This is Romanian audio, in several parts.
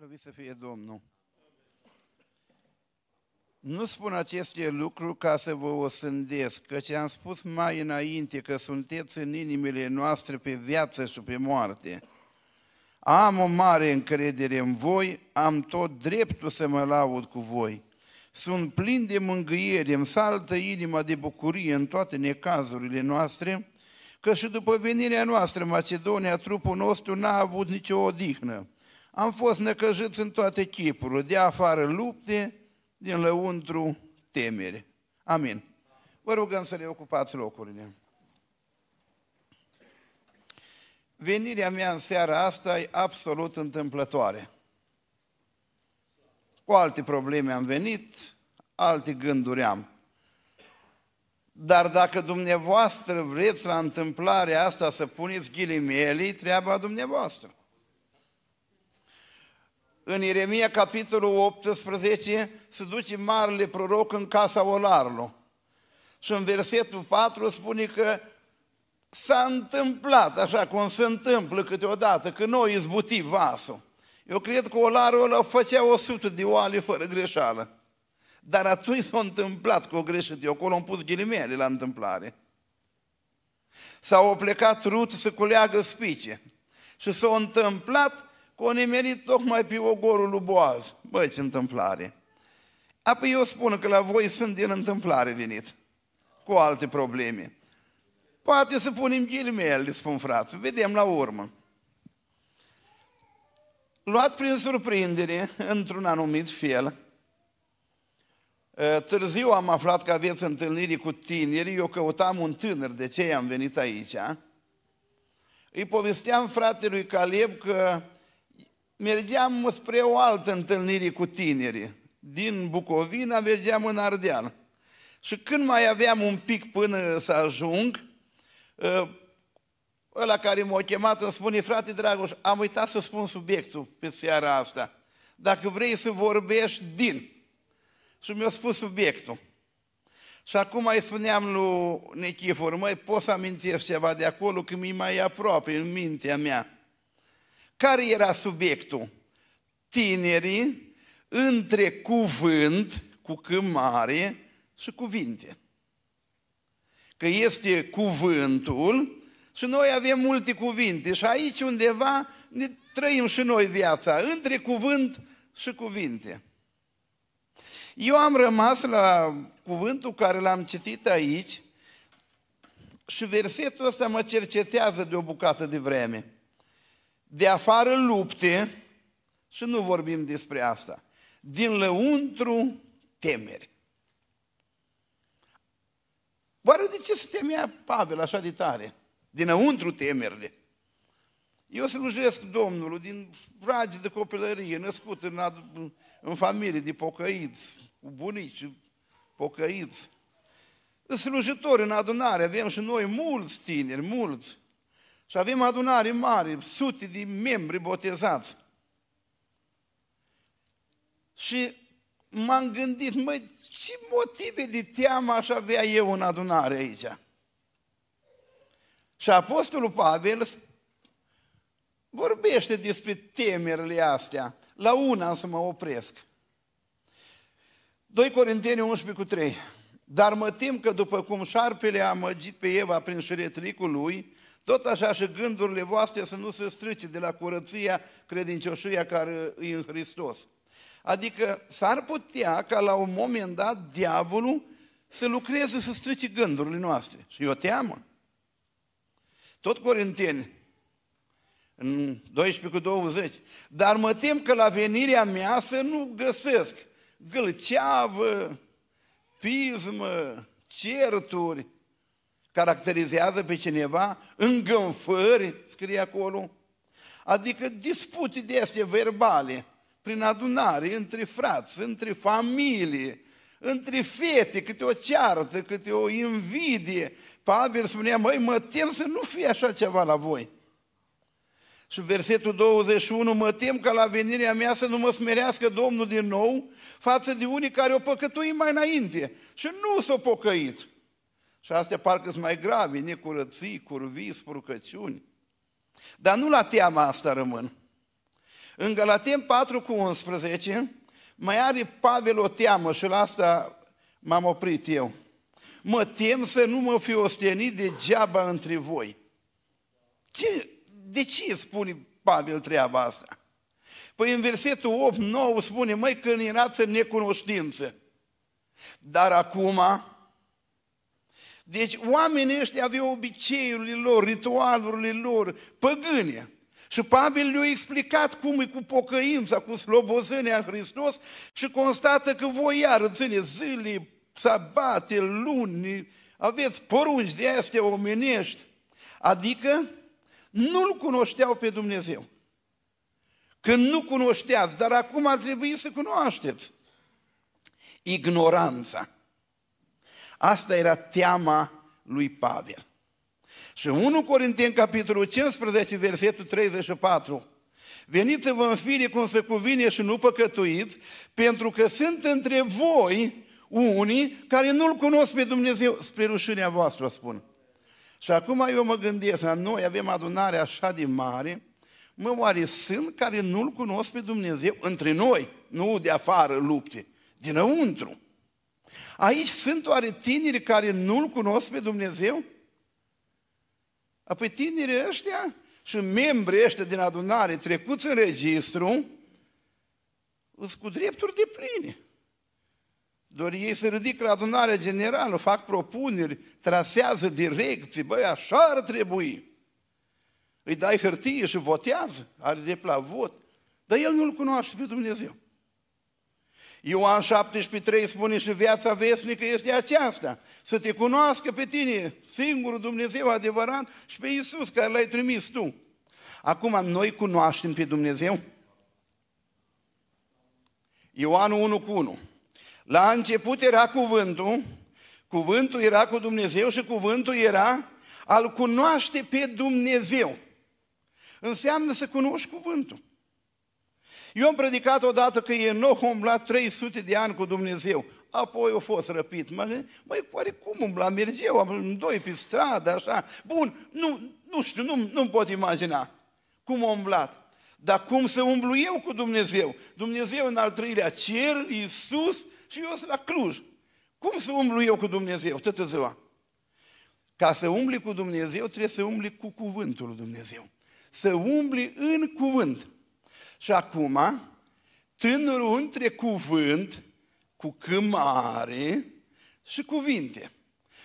Lăvit să fie Domnul. Nu spun aceste lucruri ca să vă osândesc, căci am spus mai înainte că sunteți în inimile noastre pe viață și pe moarte. Am o mare încredere în voi, am tot dreptul să mă laud cu voi. Sunt plin de mângâiere, îmi saltă inima de bucurie în toate necazurile noastre, că și după venirea noastră Macedonia, trupul nostru n-a avut nicio odihnă am fost necăjiți în toate chipurile, de afară lupte, din lăuntru temere. Amin. Vă rugăm să le ocupați locurile. Venirea mea în seara asta e absolut întâmplătoare. Cu alte probleme am venit, alte gânduri am. Dar dacă dumneavoastră vreți la întâmplarea asta să puneți ghilimele, treaba dumneavoastră în Ieremia, capitolul 18, se duce marele proroc în casa olarului. Și în versetul 4 spune că s-a întâmplat, așa cum se întâmplă câteodată, că noi izbuti vasul. Eu cred că olarul ăla făcea 100 de oale fără greșeală. Dar atunci s-a întâmplat cu o greșit. Eu acolo am pus ghilimele la întâmplare. S-au plecat rut să culeagă spice. Și s-a întâmplat că o nimerit tocmai pe ogorul lui Boaz. Băi, ce întâmplare! Apoi eu spun că la voi sunt din întâmplare venit, cu alte probleme. Poate să punem ghilimele, le spun frații, vedem la urmă. Luat prin surprindere, într-un anumit fel, ă, târziu am aflat că aveți întâlniri cu tineri, eu căutam un tânăr, de ce am venit aici, îi povesteam fratelui Caleb că mergeam spre o altă întâlnire cu tineri Din Bucovina mergeam în Ardeal. Și când mai aveam un pic până să ajung, ă, ăla care m-a chemat îmi spune, frate Dragoș, am uitat să spun subiectul pe seara asta. Dacă vrei să vorbești, din. Și mi-a spus subiectul. Și acum mai spuneam lui Nechifor, măi, poți să amintesc ceva de acolo, că mi mai aproape în mintea mea. Care era subiectul? Tinerii între cuvânt cu cămare și cuvinte. Că este cuvântul și noi avem multe cuvinte și aici undeva ne trăim și noi viața, între cuvânt și cuvinte. Eu am rămas la cuvântul care l-am citit aici și versetul ăsta mă cercetează de o bucată de vreme de afară lupte, și nu vorbim despre asta, din lăuntru temeri. Oare de ce se temea Pavel așa de tare? Dinăuntru temerile. Eu slujesc Domnului din ragi de copilărie, născut în, ad- în familie de pocăiți, cu bunici pocăiți. Slujitori în adunare, avem și noi mulți tineri, mulți. Și avem adunare mare, sute de membri botezați. Și m-am gândit, măi, ce motive de teamă aș avea eu în adunare aici? Și Apostolul Pavel vorbește despre temerile astea. La una să mă opresc. 2 Corinteni 11 cu 3. Dar mă tem că după cum șarpele a măgit pe Eva prin șiretricul lui, tot așa și gândurile voastre să nu se strice de la curăția credincioșia care e în Hristos. Adică s-ar putea ca la un moment dat diavolul să lucreze să strice gândurile noastre. Și eu teamă. Tot Corinteni, în 12 cu 20. Dar mă tem că la venirea mea să nu găsesc gâlceavă, pismă, certuri, caracterizează pe cineva, îngânfări, scrie acolo, adică dispute de astea verbale, prin adunare, între frați, între familie, între fete, câte o ceartă, câte o invidie. Pavel spunea, măi, mă tem să nu fie așa ceva la voi. Și versetul 21, mă tem că la venirea mea să nu mă smerească Domnul din nou față de unii care o păcătui mai înainte și nu s-au pocăit. Și astea parcă sunt mai grave, necurății, curvii, spurcăciuni. Dar nu la teama asta rămân. În Galatem 4 cu 11 mai are Pavel o teamă și la asta m-am oprit eu. Mă tem să nu mă fi ostenit degeaba între voi. Ce, de ce spune Pavel treaba asta? Păi în versetul 8-9 spune, măi, când erați în necunoștință. Dar acum, deci oamenii ăștia aveau obiceiurile lor, ritualurile lor, păgâne. Și Pavel le-a explicat cum e cu pocăința, cu slobozânia în Hristos și constată că voi iar ține zile, sabate, luni, aveți porunci de astea omenești. Adică nu-L cunoșteau pe Dumnezeu. Când nu cunoșteați, dar acum ar trebui să cunoașteți. Ignoranța. Asta era teama lui Pavel. Și 1 Corinteni, capitolul 15, versetul 34, Veniți-vă în fire cum se cuvine și nu păcătuiți, pentru că sunt între voi unii care nu-L cunosc pe Dumnezeu, spre rușinea voastră, spun. Și acum eu mă gândesc, la noi avem adunare așa de mare, mă, oare sunt care nu-L cunosc pe Dumnezeu între noi, nu de afară lupte, dinăuntru. Aici sunt oare tineri care nu-L cunosc pe Dumnezeu? Apoi tinerii ăștia și membrii ăștia din adunare trecuți în registru, sunt cu drepturi de pline. Doar ei se ridică la adunarea generală, fac propuneri, trasează direcții, băi, așa ar trebui. Îi dai hârtie și votează, are drept la vot. Dar el nu-L cunoaște pe Dumnezeu. Ioan 17,3 spune și viața vesnică este aceasta, să te cunoască pe tine, singurul Dumnezeu adevărat și pe Iisus care l-ai trimis tu. Acum, noi cunoaștem pe Dumnezeu? Ioan 1 cu 1. La început era cuvântul, cuvântul era cu Dumnezeu și cuvântul era al cunoaște pe Dumnezeu. Înseamnă să cunoști cuvântul. Eu am predicat odată că Enoch a umblat 300 de ani cu Dumnezeu. Apoi a fost răpit. Mă gândesc, măi, oare cum umbla? Mergeu, am doi pe stradă, așa. Bun, nu, nu știu, nu, nu pot imagina cum a umblat. Dar cum să umblu eu cu Dumnezeu? Dumnezeu în al treilea cer, Iisus și eu sunt la Cluj. Cum să umblu eu cu Dumnezeu toată ziua? Ca să umbli cu Dumnezeu, trebuie să umbli cu cuvântul lui Dumnezeu. Să umbli în cuvânt. Și acum, tânărul între cuvânt cu cămare și cuvinte.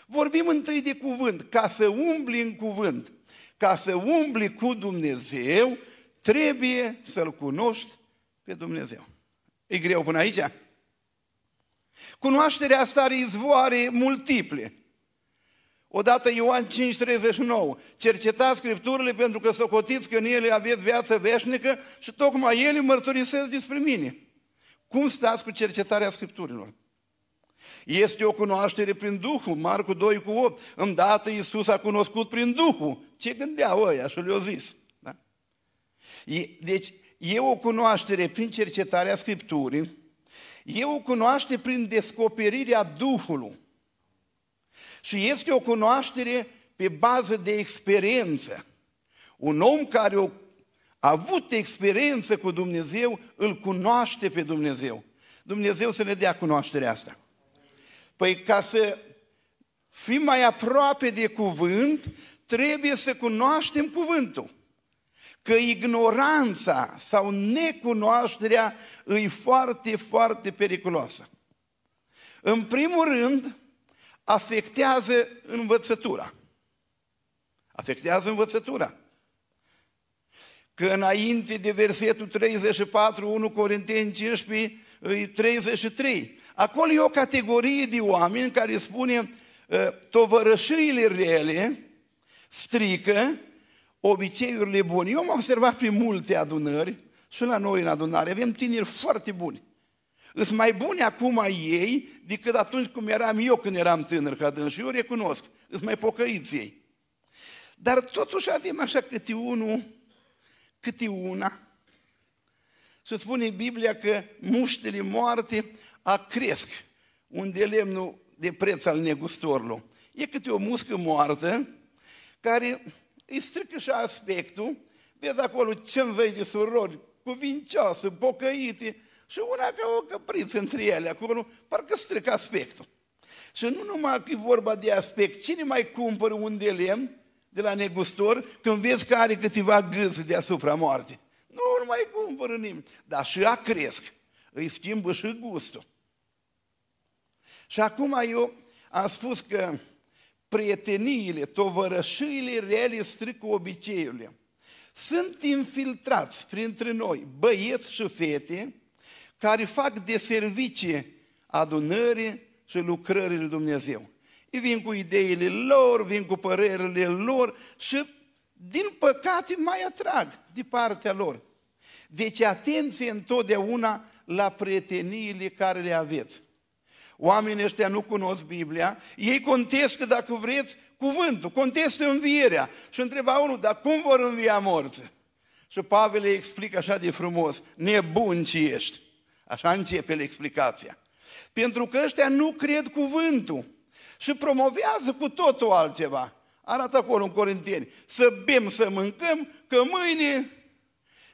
Vorbim întâi de cuvânt, ca să umbli în cuvânt, ca să umbli cu Dumnezeu, trebuie să-L cunoști pe Dumnezeu. E greu până aici? Cunoașterea asta are izvoare multiple. Odată Ioan 5,39, cercetați Scripturile pentru că să cotiți că în ele aveți viață veșnică și tocmai ele mărturisesc despre mine. Cum stați cu cercetarea Scripturilor? Este o cunoaștere prin Duhul, Marcu 2 cu 8. Îndată Iisus a cunoscut prin Duhul. Ce gândeau ăia și le-au zis. Da? E, deci e o cunoaștere prin cercetarea Scripturii, e o cunoaștere prin descoperirea Duhului. Și este o cunoaștere pe bază de experiență. Un om care a avut experiență cu Dumnezeu, îl cunoaște pe Dumnezeu. Dumnezeu să ne dea cunoașterea asta. Păi ca să fim mai aproape de cuvânt, trebuie să cunoaștem cuvântul. Că ignoranța sau necunoașterea e foarte, foarte periculoasă. În primul rând, afectează învățătura. Afectează învățătura. Că înainte de versetul 34, 1 Corinteni 15, 33, acolo e o categorie de oameni care spune ă, tovărășiile rele strică obiceiurile bune. Eu am observat prin multe adunări și la noi în adunare avem tineri foarte buni. Îs mai bune acum ei decât atunci cum eram eu când eram tânăr ca dâns. Și eu recunosc, îs mai pocăiți ei. Dar totuși avem așa câte unul, câte una. Se spune în Biblia că muștele moarte a cresc unde lemnul de preț al negustorului. E câte o muscă moartă care îi strică și aspectul. Vezi acolo 50 de surori, cuvincioase, pocăite, și una ca o căpriță între ele acolo, parcă strică aspectul. Și nu numai că e vorba de aspect, cine mai cumpără un de lemn de la negustor când vezi că are câțiva gâzi deasupra moarte? Nu îl mai cumpără nimeni, dar și a cresc, îi schimbă și gustul. Și acum eu am spus că prieteniile, tovărășiile reale strică obiceiurile. Sunt infiltrați printre noi băieți și fete care fac de servicii adunării și lucrările lui Dumnezeu. Ei vin cu ideile lor, vin cu părerile lor și, din păcate, mai atrag de partea lor. Deci atenție întotdeauna la prieteniile care le aveți. Oamenii ăștia nu cunosc Biblia, ei contestă, dacă vreți, cuvântul, contestă învierea. Și întreba unul, dar cum vor învia morți? Și Pavel îi explică așa de frumos, nebun ce ești. Așa începe explicația. Pentru că ăștia nu cred cuvântul și promovează cu totul altceva. Arată acolo în Corinteni. Să bem, să mâncăm, că mâine...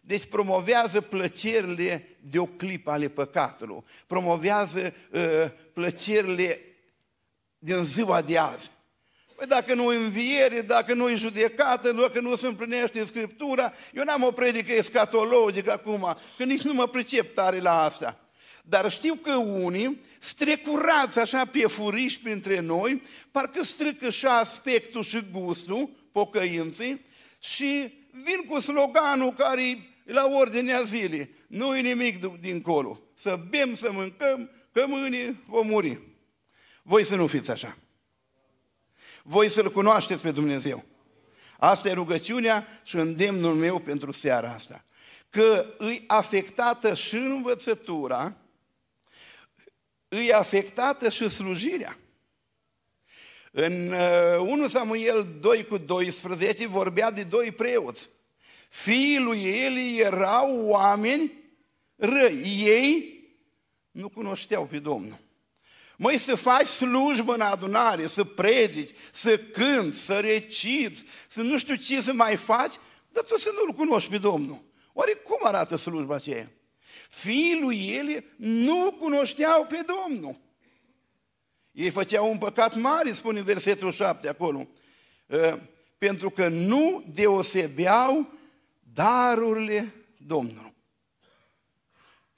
Deci promovează plăcerile de o clipă ale păcatului. Promovează uh, plăcerile din ziua de azi. Păi dacă nu înviere, dacă nu e judecată, dacă nu se împlinește Scriptura, eu n-am o predică escatologică acum, că nici nu mă pricep tare la asta. Dar știu că unii strecurați așa pe furiși printre noi, parcă strică și aspectul și gustul pocăinței și vin cu sloganul care e la ordinea zilei. Nu e nimic dincolo. Să bem, să mâncăm, că mâine vom muri. Voi să nu fiți așa voi să-L cunoașteți pe Dumnezeu. Asta e rugăciunea și îndemnul meu pentru seara asta. Că îi afectată și învățătura, îi afectată și slujirea. În 1 uh, Samuel 2 cu 12 vorbea de doi preoți. Fiii lui Eli erau oameni răi. Ei nu cunoșteau pe Domnul. Măi, să faci slujbă în adunare, să predici, să cânti, să reciți, să nu știu ce să mai faci, dar tu să nu-L cunoști pe Domnul. Oare cum arată slujba aceea? Fiii lui ele nu cunoșteau pe Domnul. Ei făceau un păcat mare, spune versetul 7 acolo, ă, pentru că nu deosebeau darurile Domnului.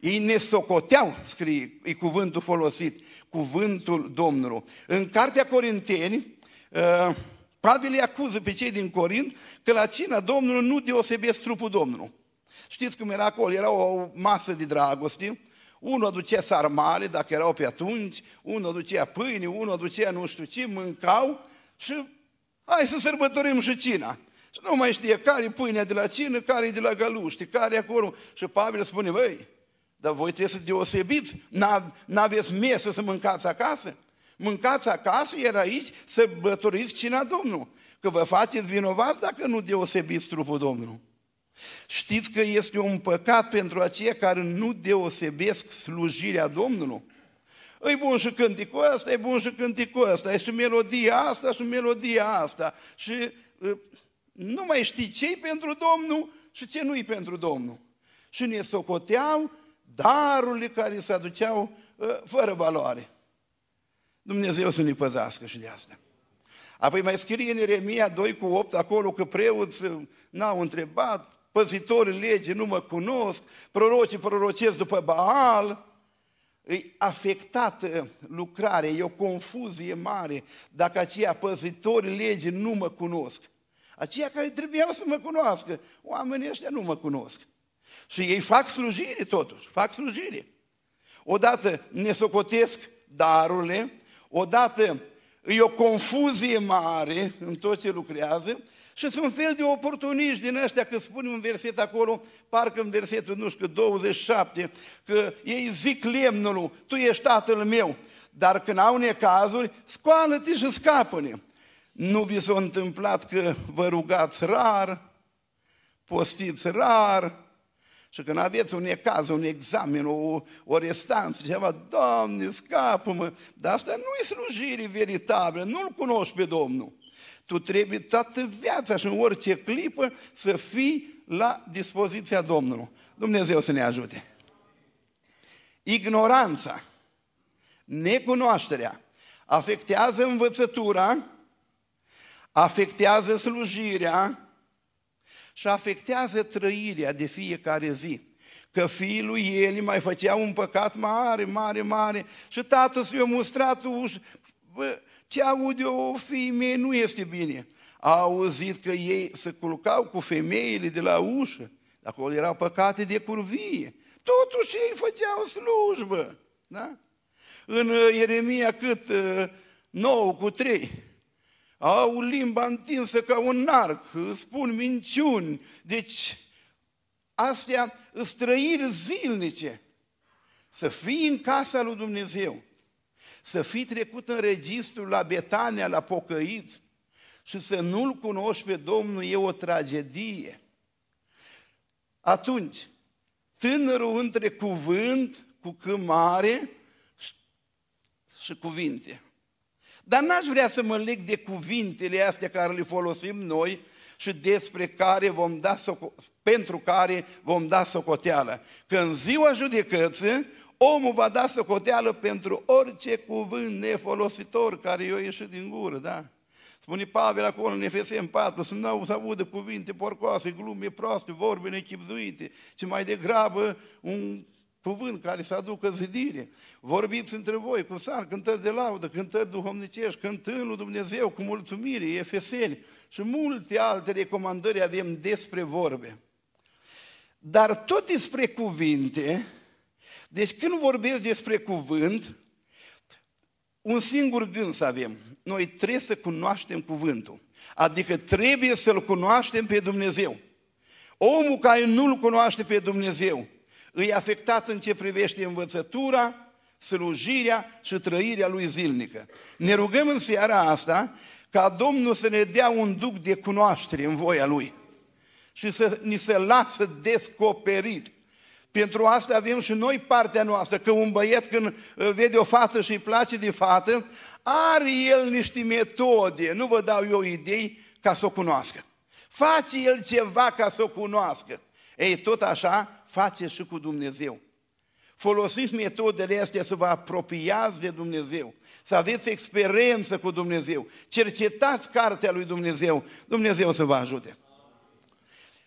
Ei ne socoteau, scrie e cuvântul folosit, cuvântul Domnului. În Cartea Corinteni, ă, Pavel îi acuză pe cei din Corint că la cina Domnului nu deosebesc trupul Domnului. Știți cum era acolo? Era o masă de dragoste, unul aducea sarmale, dacă erau pe atunci, unul aducea pâine, unul aducea nu știu ce, mâncau și hai să sărbătorim și cina. Și nu mai știe care e pâinea de la cină, care e de la găluște, care e acolo. Și Pavel spune, băi, dar voi trebuie să deosebiți. N-aveți mese să mâncați acasă? Mâncați acasă, iar aici să băturiți cina Domnului. Că vă faceți vinovați dacă nu deosebiți trupul Domnului. Știți că este un păcat pentru aceia care nu deosebesc slujirea Domnului? E bun și cânticul ăsta, e bun și cânticul ăsta, e și melodia asta și melodia asta. Și uh, nu mai știi ce pentru Domnul și ce nu-i pentru Domnul. Și ne socoteau darurile da. care se aduceau ă, fără valoare. Dumnezeu să ne păzească și de asta. Apoi mai scrie în Eremia 2 cu 8 acolo că preoți ă, n-au întrebat, păzitorii lege nu mă cunosc, prorocii prorocesc după Baal, îi afectată ă, lucrare, e o confuzie mare dacă aceia păzitorii lege nu mă cunosc. Aceia care trebuiau să mă cunoască, oamenii ăștia nu mă cunosc. Și ei fac slujire totuși, fac slujire. Odată ne socotesc darurile, odată e o confuzie mare în tot ce lucrează și sunt fel de oportuniști din ăștia, că spun un verset acolo, parcă în versetul, nu știu, 27, că ei zic lemnul, tu ești tatăl meu, dar când au necazuri, scoală-te și scapă-ne. Nu vi s-a întâmplat că vă rugați rar, postiți rar, și când aveți un ecaz, un examen, o, o restanță, ceva, Doamne, scapă-mă! Dar asta nu e slujire veritabilă, nu-L cunoști pe Domnul. Tu trebuie toată viața și în orice clipă să fii la dispoziția Domnului. Dumnezeu să ne ajute. Ignoranța, necunoașterea, afectează învățătura, afectează slujirea, și afectează trăirea de fiecare zi. Că fiul lui Eli mai făcea un păcat mare, mare, mare și tatăl i-a mustrat ușa. bă, ce aude o fiii mei nu este bine. A auzit că ei se culcau cu femeile de la ușă, acolo erau păcate de curvie. Totuși ei făceau slujbă. Da? În uh, Ieremia cât? 9 uh, cu 3 au limba întinsă ca un arc, spun minciuni. Deci, astea străiri zilnice. Să fii în casa lui Dumnezeu, să fii trecut în registru la Betania, la pocăit și să nu-L cunoști pe Domnul e o tragedie. Atunci, tânărul între cuvânt cu câmare și cuvinte. Dar n-aș vrea să mă leg de cuvintele astea care le folosim noi și despre care vom da pentru care vom da socoteală. Că în ziua judecății, omul va da socoteală pentru orice cuvânt nefolositor care i-a ieșit din gură, da? Spune Pavel acolo în Efesem 4, să nu să audă cuvinte porcoase, glume proaste, vorbe nechipzuite, ci mai degrabă un cuvânt care să aducă zidire. Vorbiți între voi cu sar, cântări de laudă, cântări duhovnicești, cântând lui Dumnezeu cu mulțumire, efeseni și multe alte recomandări avem despre vorbe. Dar tot despre cuvinte, deci când vorbesc despre cuvânt, un singur gând să avem. Noi trebuie să cunoaștem cuvântul. Adică trebuie să-L cunoaștem pe Dumnezeu. Omul care nu-L cunoaște pe Dumnezeu, îi afectat în ce privește învățătura, slujirea și trăirea lui zilnică. Ne rugăm în seara asta ca Domnul să ne dea un duc de cunoaștere în voia Lui și să ni se lasă descoperit. Pentru asta avem și noi partea noastră, că un băiat când vede o fată și îi place de fată, are el niște metode, nu vă dau eu idei, ca să o cunoască. Face el ceva ca să o cunoască. Ei, tot așa faceți și cu Dumnezeu. Folosiți metodele astea să vă apropiați de Dumnezeu, să aveți experiență cu Dumnezeu, cercetați cartea lui Dumnezeu, Dumnezeu să vă ajute.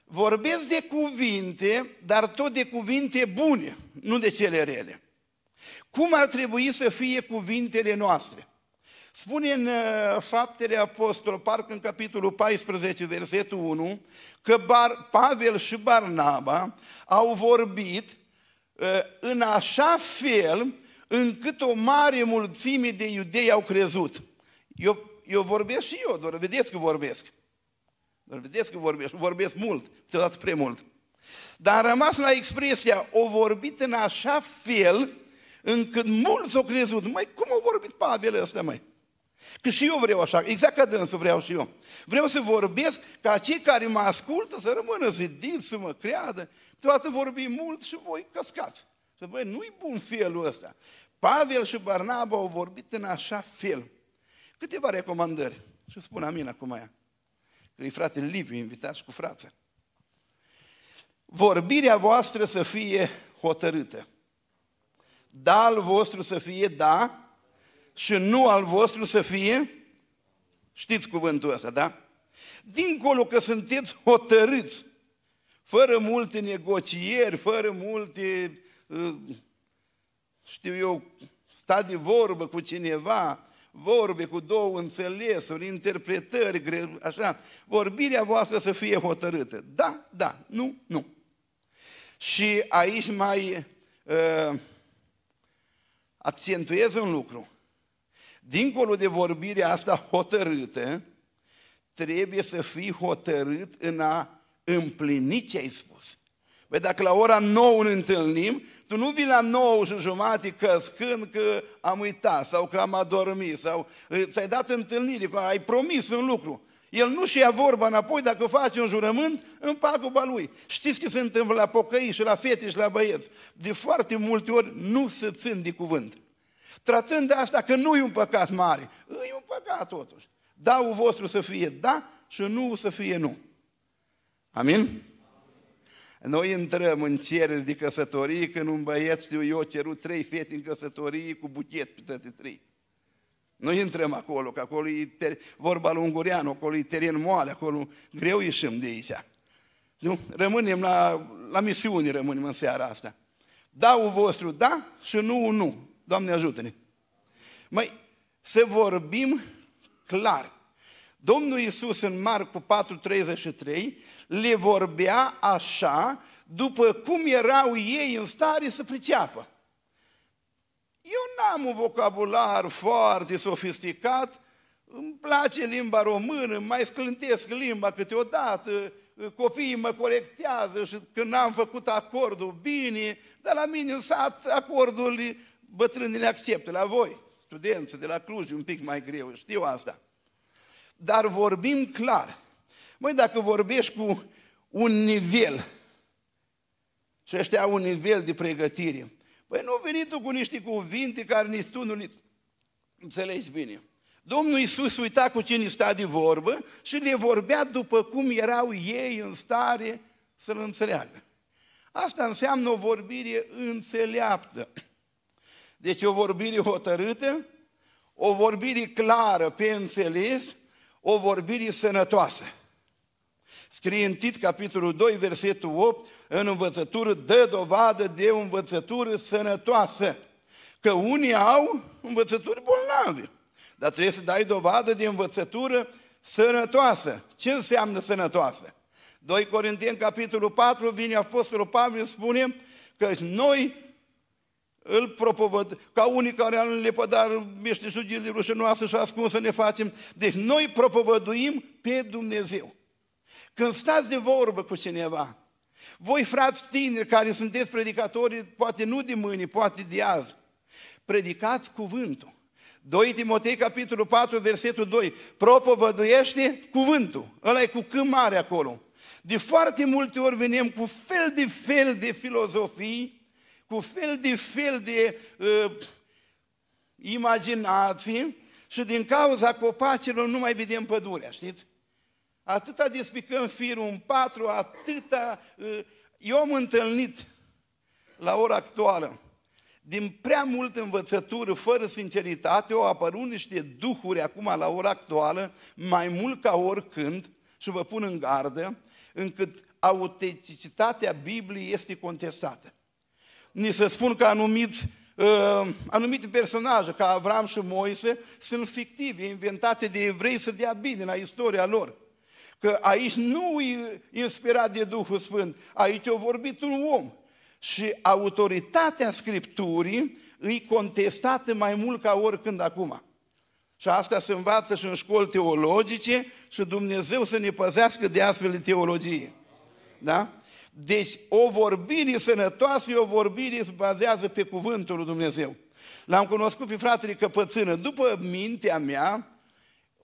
Vorbesc de cuvinte, dar tot de cuvinte bune, nu de cele rele. Cum ar trebui să fie cuvintele noastre? Spune în uh, faptele apostol, parcă în capitolul 14, versetul 1, că Bar, Pavel și Barnaba au vorbit uh, în așa fel încât o mare mulțime de iudei au crezut. Eu, eu vorbesc și eu, doar vedeți că vorbesc. Doar vedeți că vorbesc, vorbesc mult, câteodată prea mult. Dar am rămas la expresia, o vorbit în așa fel încât mulți au crezut. Mai cum a vorbit Pavel ăsta, mai? Că și eu vreau așa, exact ca dânsul vreau și eu. Vreau să vorbesc ca cei care mă ascultă să rămână zidit, să mă creadă. Toată vorbim mult și voi căscați. Să băi, nu-i bun felul ăsta. Pavel și Barnaba au vorbit în așa fel. Câteva recomandări. Și spun amin acum aia. Că e frate Liviu invitat și cu frate. Vorbirea voastră să fie hotărâtă. Dal vostru să fie da, și nu al vostru să fie, știți cuvântul ăsta, da? Dincolo că sunteți hotărâți, fără multe negocieri, fără multe, uh, știu eu, sta de vorbă cu cineva, vorbe cu două înțelesuri, interpretări, așa, vorbirea voastră să fie hotărâtă. Da, da, nu, nu. Și aici mai uh, accentuez un lucru. Dincolo de vorbirea asta hotărâtă, trebuie să fii hotărât în a împlini ce ai spus. Păi dacă la ora 9 ne întâlnim, tu nu vii la 9 și jumate căscând că am uitat sau că am adormit sau ă, ți-ai dat întâlnire, că ai promis un lucru. El nu-și ia vorba înapoi, dacă face un jurământ, în paguba lui. Știți ce se întâmplă la pocăi și la fete și la băieți? De foarte multe ori nu se țin de cuvânt tratând de asta că nu e un păcat mare. E un păcat totuși. u vostru să fie da și nu să fie nu. Amin? Noi intrăm în cereri de căsătorie când un băiat, știu eu, cerut trei fete în căsătorie cu buchet pe toate trei. Noi intrăm acolo, că acolo e ter- vorba lui Ungureanu, acolo e teren moale, acolo greu ieșim de aici. Nu? Rămânem la, la misiuni, rămânem în seara asta. u vostru da și nu nu. Doamne ajută-ne! Mai să vorbim clar. Domnul Iisus în Marcu 4:33 le vorbea așa după cum erau ei în stare să priceapă. Eu n-am un vocabular foarte sofisticat, îmi place limba română, mai sclântesc limba câteodată, copiii mă corectează și când am făcut acordul, bine, dar la mine în sat acordul bătrânii le acceptă, la voi, studenți de la Cluj, un pic mai greu, știu asta. Dar vorbim clar. Măi, dacă vorbești cu un nivel, și ăștia au un nivel de pregătire, păi nu veni tu cu niște cuvinte care nici tu nu înțelegi bine. Domnul Iisus uita cu cine sta de vorbă și le vorbea după cum erau ei în stare să-L înțeleagă. Asta înseamnă o vorbire înțeleaptă. Deci o vorbire hotărâtă, o vorbire clară pe înțeles, o vorbire sănătoasă. Scrie în Tit, capitolul 2, versetul 8, în învățătură dă dovadă de o învățătură sănătoasă. Că unii au învățături bolnave, dar trebuie să dai dovadă de învățătură sănătoasă. Ce înseamnă sănătoasă? 2 Corinteni, capitolul 4, vine Apostolul Pavel, spune că noi îl propovăd, ca unii care au de meșteșugirile rușinoase și ascuns să ne facem. Deci noi propovăduim pe Dumnezeu. Când stați de vorbă cu cineva, voi frați tineri care sunteți predicatori, poate nu de mâine, poate de azi, predicați cuvântul. 2 Timotei, capitolul 4, versetul 2, propovăduiește cuvântul. Ăla e cu cât mare acolo. De foarte multe ori venim cu fel de fel de filozofii cu fel de fel de uh, imaginații și din cauza copacilor nu mai vedem pădurea, știți? Atâta despicăm firul în patru, atâta... Uh, eu am întâlnit la ora actuală, din prea multă învățătură, fără sinceritate, au apărut niște duhuri acum la ora actuală, mai mult ca oricând, și vă pun în gardă, încât autenticitatea Bibliei este contestată ni se spun că anumiți, uh, ă, anumite personaje, ca Avram și Moise, sunt fictive, inventate de evrei să dea bine la istoria lor. Că aici nu e inspirat de Duhul Sfânt, aici a vorbit un om. Și autoritatea Scripturii îi contestată mai mult ca oricând acum. Și asta se învață și în școli teologice și Dumnezeu să ne păzească de astfel de teologie. Da? Deci o vorbire sănătoasă, o vorbire se bazează pe cuvântul lui Dumnezeu. L-am cunoscut pe fratele Căpățână. După mintea mea,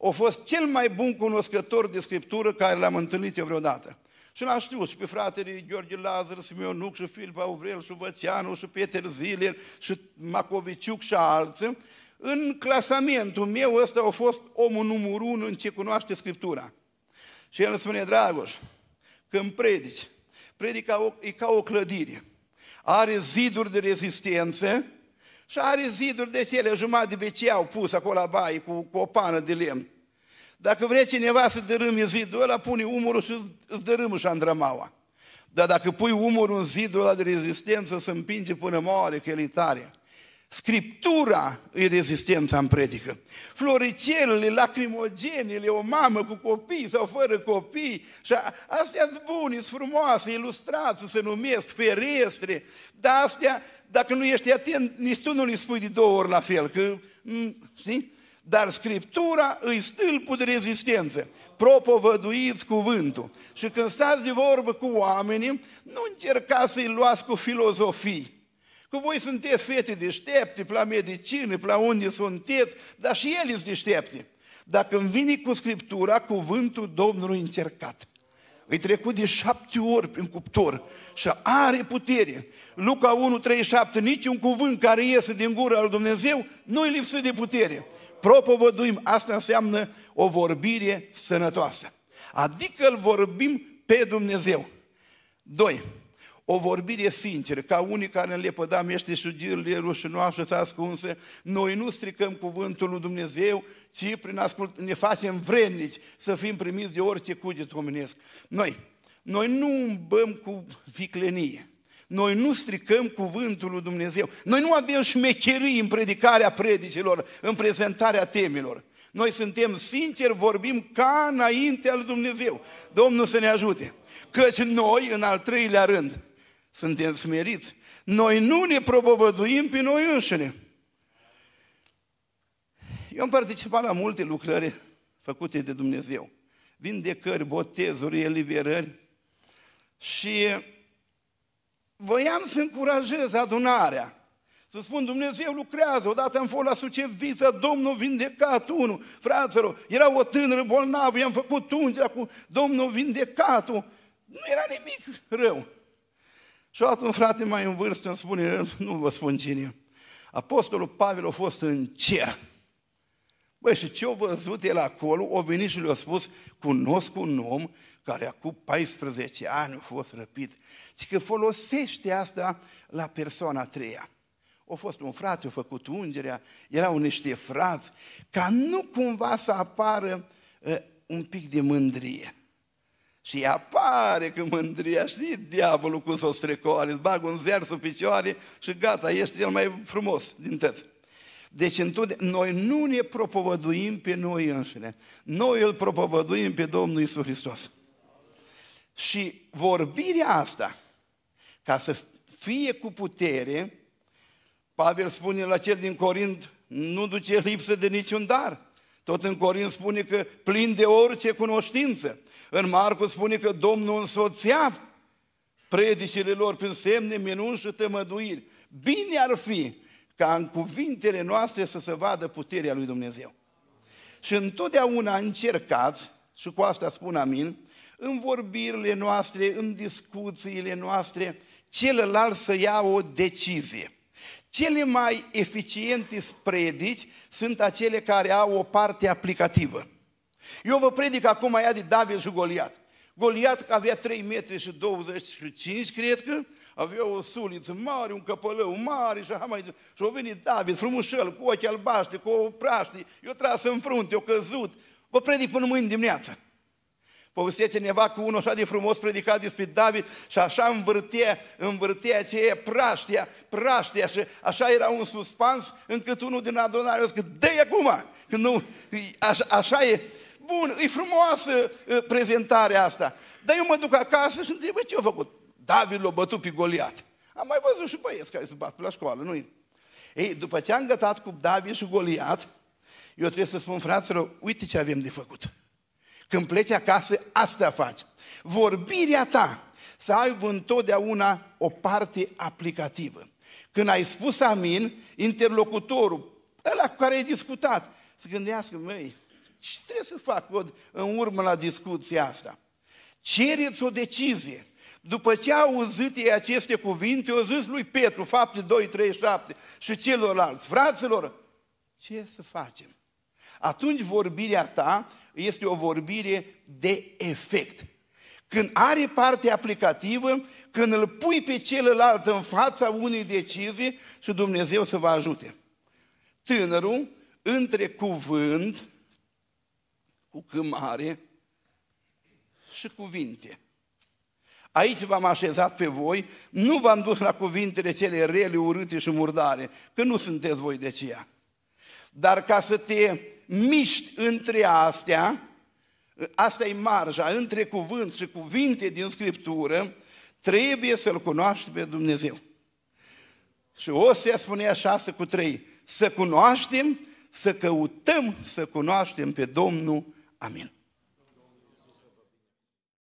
a fost cel mai bun cunoscător de Scriptură care l-am întâlnit eu vreodată. Și l-am știut și pe fratele Gheorghe Lazar, Simeon Nuc, și Filip Aurel, și Văceanu, și Peter Ziller și Macoviciuc și alții. În clasamentul meu ăsta a fost omul numărul unu în ce cunoaște Scriptura. Și el îmi spune, Dragoș, când predici, Predica o, e ca o clădire. Are ziduri de rezistență și are ziduri de cele jumătate de BC au pus acolo la baie cu, cu o pană de lemn. Dacă vrea cineva să dărâme zidul ăla, pune umărul și îți dărâmă și andramaua. Dar dacă pui umărul în zidul ăla de rezistență, se împinge până moare, că el e tare. Scriptura e rezistența în predică. Floricelele, lacrimogenele, o mamă cu copii sau fără copii, și astea sunt bune, sunt frumoase, ilustrați, se numesc, ferestre, dar astea, dacă nu ești atent, nici tu nu le spui de două ori la fel, că, știi? Dar Scriptura îi stâlpul de rezistență. Propovăduiți cuvântul. Și când stați de vorbă cu oamenii, nu încercați să-i luați cu filozofii Că voi sunteți fete deștepte, la medicină, la unde sunteți, dar și el sunt deștepte. Dacă îmi vine cu Scriptura, cuvântul Domnului încercat. Îi trecut de șapte ori prin cuptor și are putere. Luca 1, 37, nici un cuvânt care iese din gura al Dumnezeu nu-i lipsit de putere. Propovăduim, asta înseamnă o vorbire sănătoasă. Adică îl vorbim pe Dumnezeu. 2 o vorbire sinceră, ca unii care în lepădam este șugirile rușinoase și ascunse, noi nu stricăm cuvântul lui Dumnezeu, ci prin ascult ne facem vrednici să fim primiți de orice cuget omenesc. Noi, noi nu umbăm cu viclenie. Noi nu stricăm cuvântul lui Dumnezeu. Noi nu avem șmecherii în predicarea predicilor, în prezentarea temelor. Noi suntem sinceri, vorbim ca înaintea lui Dumnezeu. Domnul să ne ajute. Căci noi, în al treilea rând, suntem smeriți. Noi nu ne propovăduim pe noi înșine. Eu am participat la multe lucrări făcute de Dumnezeu. Vindecări, botezuri, eliberări. Și voiam să încurajez adunarea. Să spun, Dumnezeu lucrează, odată am fost la Suceviță, Domnul vindecat unul, fraților, era o tânără bolnavă, i-am făcut ungerea cu Domnul vindecatul. Nu era nimic rău. Și un frate mai în vârstă îmi spune, nu vă spun cine, Apostolul Pavel a fost în cer. Băi, și ce-a văzut el acolo, o venit și le-a spus, cunosc un om care acum 14 ani a fost răpit. Și că folosește asta la persoana a treia. A fost un frate, a făcut ungerea, erau niște frați, ca nu cumva să apară uh, un pic de mândrie. Și apare că mândria, știi, diavolul cu s-o strecoare, îți bag un zer sub picioare și gata, ești cel mai frumos din tot. Deci întotdeauna, noi nu ne propovăduim pe noi înșine, noi îl propovăduim pe Domnul Isus Hristos. Și vorbirea asta, ca să fie cu putere, Pavel spune la cel din Corint, nu duce lipsă de niciun dar. Tot în Corin spune că plin de orice cunoștință. În Marcu spune că Domnul însoțea predicile lor prin semne, minuni și tămăduiri. Bine ar fi ca în cuvintele noastre să se vadă puterea lui Dumnezeu. Și întotdeauna încercați, și cu asta spun amin, în vorbirile noastre, în discuțiile noastre, celălalt să ia o decizie. Cele mai eficiente predici sunt acele care au o parte aplicativă. Eu vă predic acum aia de David și Goliat. Goliat avea 3 metri și 25, cred că, avea o suliță mare, un căpălău mare și așa mai Și a venit David, frumușel, cu ochi albaștri, cu o praști, eu tras în frunte, eu căzut. Vă predic până mâine dimineață. Povestea cineva cu unul așa de frumos predicat despre David și așa învârtea, învârtea e praștia, praștia și așa era un suspans încât unul din adunare a zis că dă acum, că nu, așa, așa e. Bun, e frumoasă prezentarea asta, dar eu mă duc acasă și întreb, ce a făcut? David l-a bătut pe Goliat. Am mai văzut și băieți care se bat pe la școală, nu -i? Ei, după ce am gătat cu David și Goliat, eu trebuie să spun fraților, uite ce avem de făcut. Când pleci acasă, asta faci. Vorbirea ta să aibă întotdeauna o parte aplicativă. Când ai spus amin, interlocutorul, ăla cu care ai discutat, să gândească, măi, ce trebuie să fac în urmă la discuția asta? Cereți o decizie. După ce au auzit ei aceste cuvinte, au zis lui Petru, fapte 2, 3, 7 și celorlalți, fraților, ce să facem? atunci vorbirea ta este o vorbire de efect. Când are parte aplicativă, când îl pui pe celălalt în fața unei decizii și Dumnezeu să vă ajute. Tânărul, între cuvânt, cu cămare și cuvinte. Aici v-am așezat pe voi, nu v-am dus la cuvintele cele rele, urâte și murdare, că nu sunteți voi de aceea. Dar ca să te miști între astea, asta e marja, între cuvânt și cuvinte din Scriptură, trebuie să-L cunoaști pe Dumnezeu. Și Osea spunea șase cu trei, să cunoaștem, să căutăm să cunoaștem pe Domnul. Amin.